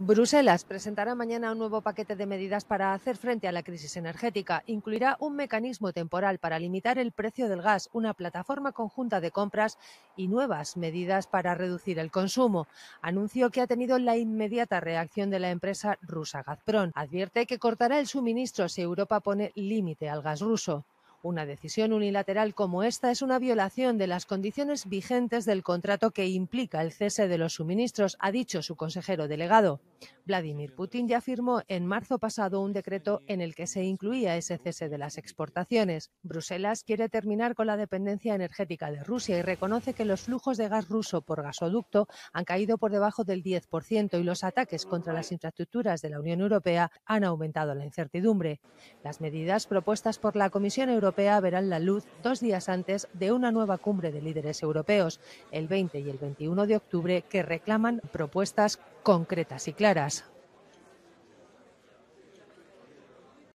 Bruselas presentará mañana un nuevo paquete de medidas para hacer frente a la crisis energética. Incluirá un mecanismo temporal para limitar el precio del gas, una plataforma conjunta de compras y nuevas medidas para reducir el consumo. Anuncio que ha tenido la inmediata reacción de la empresa rusa Gazprom. Advierte que cortará el suministro si Europa pone límite al gas ruso. Una decisión unilateral como esta es una violación de las condiciones vigentes del contrato que implica el cese de los suministros, ha dicho su consejero delegado. Vladimir Putin ya firmó en marzo pasado un decreto en el que se incluía ese cese de las exportaciones. Bruselas quiere terminar con la dependencia energética de Rusia y reconoce que los flujos de gas ruso por gasoducto han caído por debajo del 10% y los ataques contra las infraestructuras de la Unión Europea han aumentado la incertidumbre. Las medidas propuestas por la Comisión Europea verán la luz dos días antes de una nueva cumbre de líderes europeos, el 20 y el 21 de octubre, que reclaman propuestas concretas y claras Gracias.